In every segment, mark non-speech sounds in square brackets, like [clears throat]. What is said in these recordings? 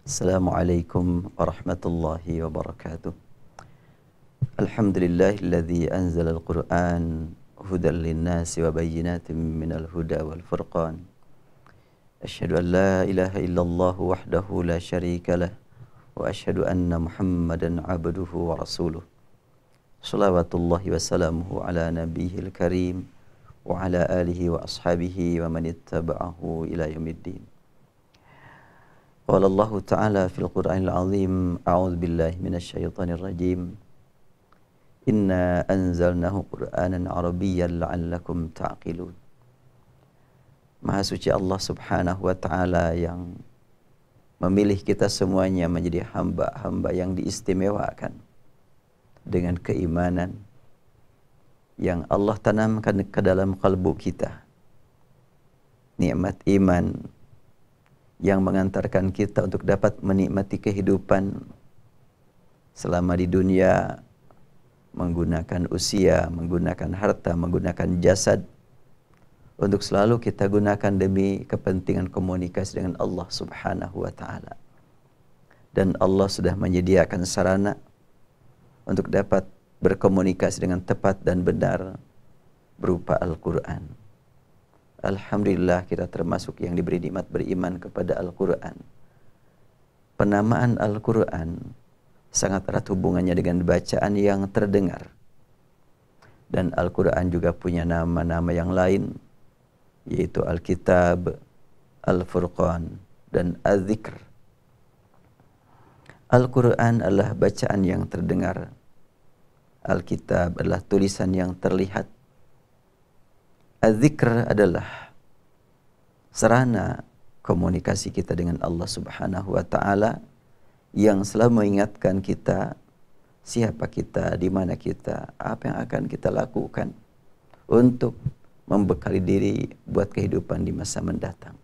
السلام عليكم ورحمة الله وبركاته الحمد لله الذي أنزل القرآن هدى للناس وبينات من الهدى والفرقان أشهد أن لا إله إلا الله وحده لا شريك له وأشهد أن محمدا عبده ورسوله صلوات الله وسلامه على نبيه الكريم وعلى آله وأصحابه ومن اتبعه إلى يوم الدين قال الله تعالى في القرآن العظيم أعوذ بالله من الشيطان الرجيم إنا أنزلناه قرآنا عربيا لعلكم تعقلون Maha suci Allah subhanahu wa ta'ala yang memilih kita semuanya menjadi hamba-hamba yang diistimewakan dengan keimanan yang Allah tanamkan ke dalam kalbu kita. Nikmat iman yang mengantarkan kita untuk dapat menikmati kehidupan selama di dunia menggunakan usia, menggunakan harta, menggunakan jasad untuk selalu kita gunakan demi kepentingan komunikasi dengan Allah Subhanahu wa taala. Dan Allah sudah menyediakan sarana untuk dapat berkomunikasi dengan tepat dan benar berupa Al-Qur'an. Alhamdulillah kita termasuk yang diberi nikmat beriman kepada Al-Quran. Penamaan Al-Quran sangat erat hubungannya dengan bacaan yang terdengar. Dan Al-Quran juga punya nama-nama yang lain, yaitu Al-Kitab, Al-Furqan, dan Al-Zikr. Al-Quran adalah bacaan yang terdengar. Al-Kitab adalah tulisan yang terlihat al adalah sarana komunikasi kita dengan Allah Subhanahu wa taala yang selalu mengingatkan kita siapa kita, di mana kita, apa yang akan kita lakukan untuk membekali diri buat kehidupan di masa mendatang.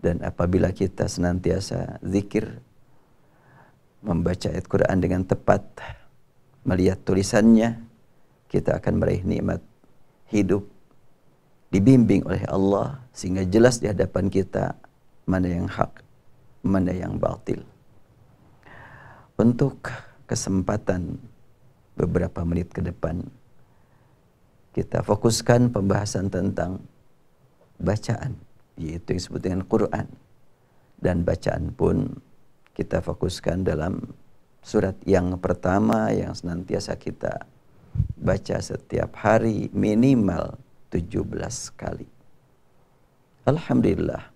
Dan apabila kita senantiasa zikir, membaca ayat Quran dengan tepat, melihat tulisannya, kita akan meraih nikmat hidup dibimbing oleh Allah sehingga jelas di hadapan kita mana yang hak, mana yang batil. Untuk kesempatan beberapa menit ke depan kita fokuskan pembahasan tentang bacaan yaitu yang disebut dengan Quran dan bacaan pun kita fokuskan dalam surat yang pertama yang senantiasa kita baca setiap hari minimal 17 kali. Alhamdulillah,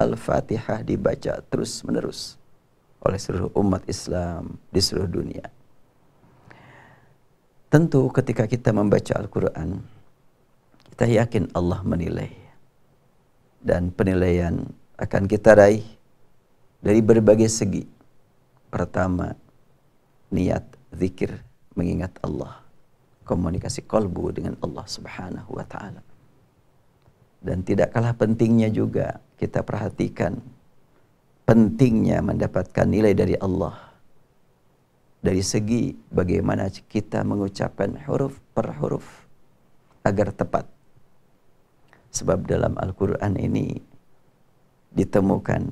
Al-Fatihah dibaca terus-menerus oleh seluruh umat Islam di seluruh dunia. Tentu ketika kita membaca Al-Quran, kita yakin Allah menilai. Dan penilaian akan kita raih dari berbagai segi. Pertama, niat zikir mengingat Allah komunikasi kolbu dengan Allah Subhanahu wa taala. Dan tidak kalah pentingnya juga kita perhatikan pentingnya mendapatkan nilai dari Allah dari segi bagaimana kita mengucapkan huruf per huruf agar tepat. Sebab dalam Al-Quran ini ditemukan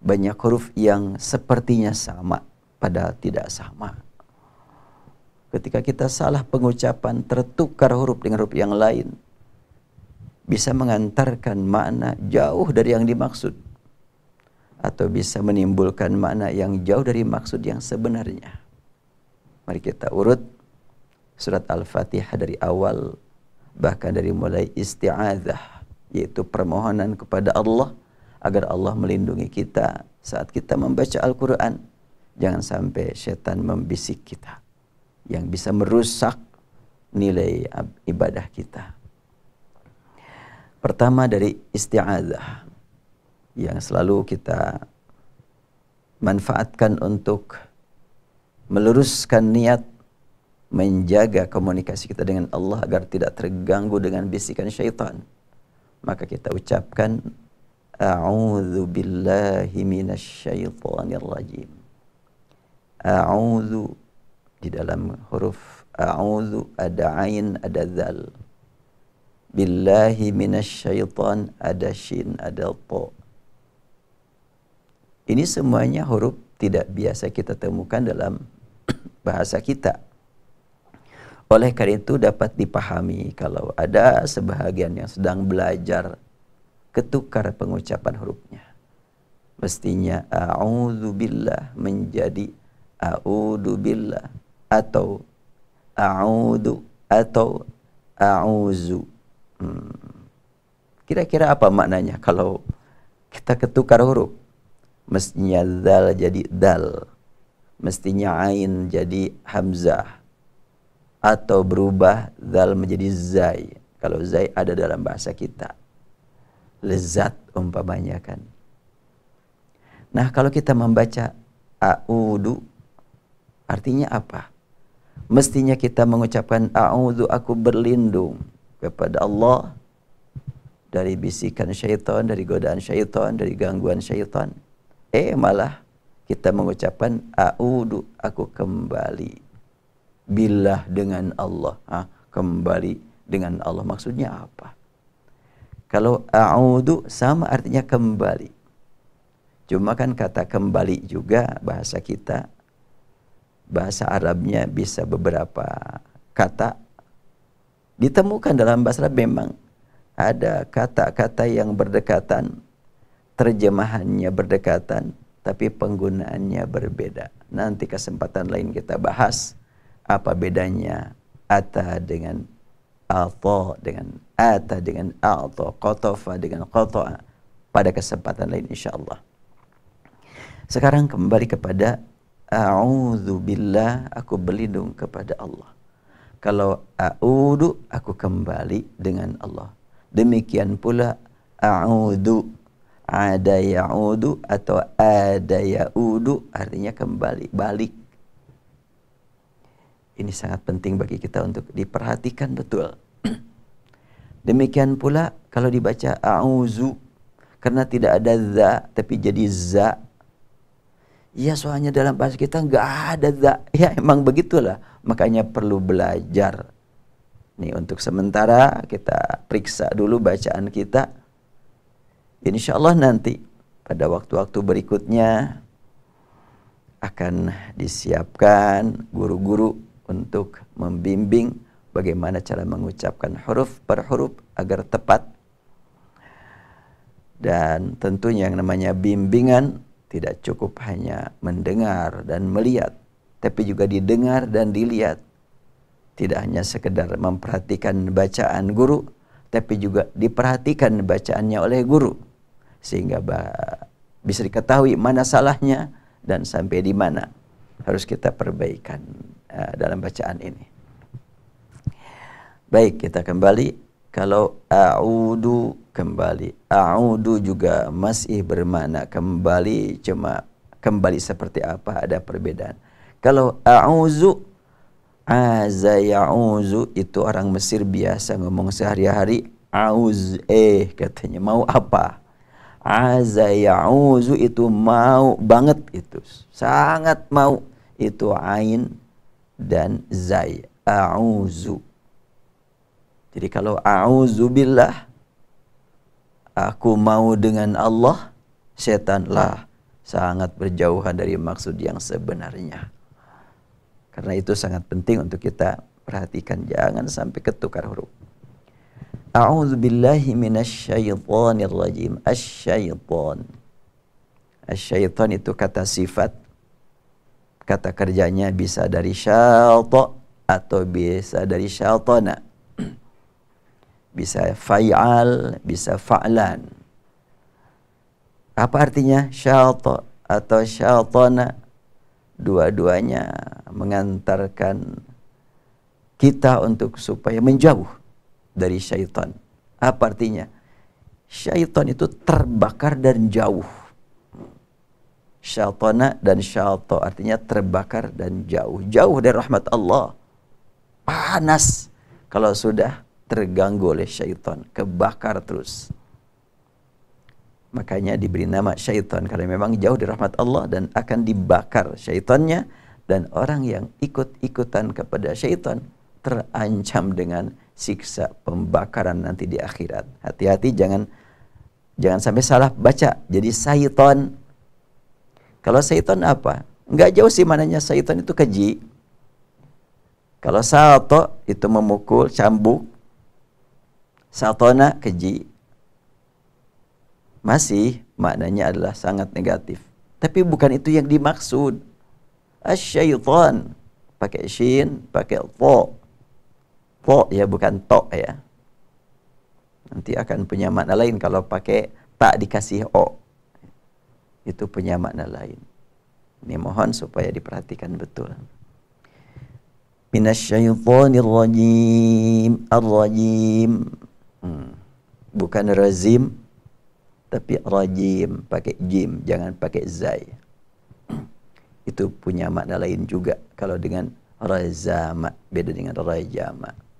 banyak huruf yang sepertinya sama padahal tidak sama ketika kita salah pengucapan tertukar huruf dengan huruf yang lain bisa mengantarkan makna jauh dari yang dimaksud atau bisa menimbulkan makna yang jauh dari maksud yang sebenarnya. Mari kita urut surat Al-Fatihah dari awal bahkan dari mulai isti'adzah yaitu permohonan kepada Allah agar Allah melindungi kita saat kita membaca Al-Qur'an. Jangan sampai setan membisik kita yang bisa merusak nilai ibadah kita. Pertama dari isti'adzah yang selalu kita manfaatkan untuk meluruskan niat menjaga komunikasi kita dengan Allah agar tidak terganggu dengan bisikan syaitan. Maka kita ucapkan A'udzu billahi minasy rajim. A'udzu di dalam huruf a'udzu ada ain ada zal billahi minasyaiton ada shin ada po ini semuanya huruf tidak biasa kita temukan dalam [clears throat] bahasa kita oleh karena itu dapat dipahami kalau ada sebahagian yang sedang belajar ketukar pengucapan hurufnya mestinya billah menjadi billah atau a'udu atau a'uzu. kira hmm. Kira-kira apa maknanya kalau kita ketukar huruf? Mestinya dal jadi dal. Mestinya ain jadi hamzah. Atau berubah dal menjadi zai. Kalau zai ada dalam bahasa kita. Lezat umpamanya kan. Nah kalau kita membaca a'udu artinya apa? mestinya kita mengucapkan a'udzu aku berlindung kepada Allah dari bisikan syaitan, dari godaan syaitan, dari gangguan syaitan. Eh malah kita mengucapkan a'udzu aku kembali billah dengan Allah. Ha, kembali dengan Allah maksudnya apa? Kalau a'udzu sama artinya kembali. Cuma kan kata kembali juga bahasa kita bahasa Arabnya bisa beberapa kata ditemukan dalam bahasa Arab memang ada kata-kata yang berdekatan terjemahannya berdekatan tapi penggunaannya berbeda nanti kesempatan lain kita bahas apa bedanya ata dengan alto dengan ata dengan alto kotofa dengan kotoa pada kesempatan lain insya Allah sekarang kembali kepada billah, aku berlindung kepada Allah. Kalau a'udhu, aku kembali dengan Allah. Demikian pula a'udhu. Ada ya'udhu atau ada ya'udhu artinya kembali, balik. Ini sangat penting bagi kita untuk diperhatikan betul. [clears throat] Demikian pula kalau dibaca a'uzu karena tidak ada za tapi jadi za Ya soalnya dalam bahasa kita nggak ada za. Ya emang begitulah. Makanya perlu belajar. Nih untuk sementara kita periksa dulu bacaan kita. Insya Allah nanti pada waktu-waktu berikutnya akan disiapkan guru-guru untuk membimbing bagaimana cara mengucapkan huruf per huruf agar tepat. Dan tentunya yang namanya bimbingan tidak cukup hanya mendengar dan melihat, tapi juga didengar dan dilihat. Tidak hanya sekedar memperhatikan bacaan guru, tapi juga diperhatikan bacaannya oleh guru. Sehingga bisa diketahui mana salahnya dan sampai di mana harus kita perbaikan eh, dalam bacaan ini. Baik, kita kembali kalau a'udu kembali. A'udu juga masih bermakna kembali cuma kembali seperti apa ada perbedaan. Kalau a'uzu aza ya'uzu itu orang Mesir biasa ngomong sehari-hari auz eh katanya mau apa? Aza ya'uzu itu mau banget itu. Sangat mau itu ain dan zai a'uzu jadi kalau auzubillah aku mau dengan Allah, setanlah sangat berjauhan dari maksud yang sebenarnya. Karena itu sangat penting untuk kita perhatikan jangan sampai ketukar huruf. A'udzu billahi minasyaitonir rajim. Asyaiton. Asyaiton itu kata sifat. Kata kerjanya bisa dari syaitan atau bisa dari syaltana bisa fa'al, bisa fa'lan. Apa artinya syalto atau syaltona? Dua-duanya mengantarkan kita untuk supaya menjauh dari syaitan. Apa artinya? Syaitan itu terbakar dan jauh. syaitona dan syalto artinya terbakar dan jauh. Jauh dari rahmat Allah. Panas kalau sudah terganggu oleh syaitan, kebakar terus. Makanya diberi nama syaitan karena memang jauh dari rahmat Allah dan akan dibakar syaitannya dan orang yang ikut-ikutan kepada syaitan terancam dengan siksa pembakaran nanti di akhirat. Hati-hati jangan jangan sampai salah baca jadi syaitan. Kalau syaitan apa? Enggak jauh sih mananya syaitan itu keji. Kalau salto itu memukul, cambuk satona keji masih maknanya adalah sangat negatif. Tapi bukan itu yang dimaksud. Asyaiton pakai shin, pakai to. To ya bukan to ya. Nanti akan punya makna lain kalau pakai tak dikasih o. Itu punya makna lain. Ini mohon supaya diperhatikan betul. Minasyaitonir rajim. Ar-rajim. Hmm. Bukan rezim, tapi rajim pakai jim jangan pakai zai. Itu punya makna lain juga kalau dengan razama beda dengan rajama.